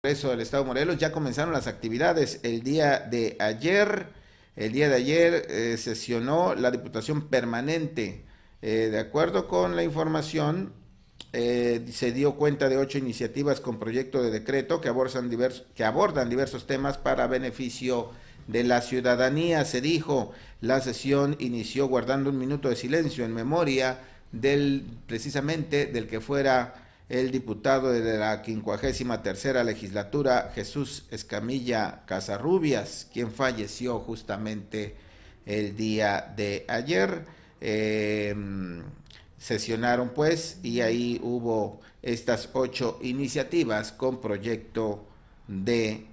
Congreso del Estado Morelos ya comenzaron las actividades. El día de ayer, el día de ayer eh, sesionó la Diputación Permanente. Eh, de acuerdo con la información, eh, se dio cuenta de ocho iniciativas con proyecto de decreto que abordan, diversos, que abordan diversos temas para beneficio de la ciudadanía. Se dijo, la sesión inició guardando un minuto de silencio en memoria del precisamente del que fuera el diputado de la 53 legislatura Jesús Escamilla Casarrubias, quien falleció justamente el día de ayer. Em, sesionaron pues y ahí hubo estas ocho iniciativas con proyecto de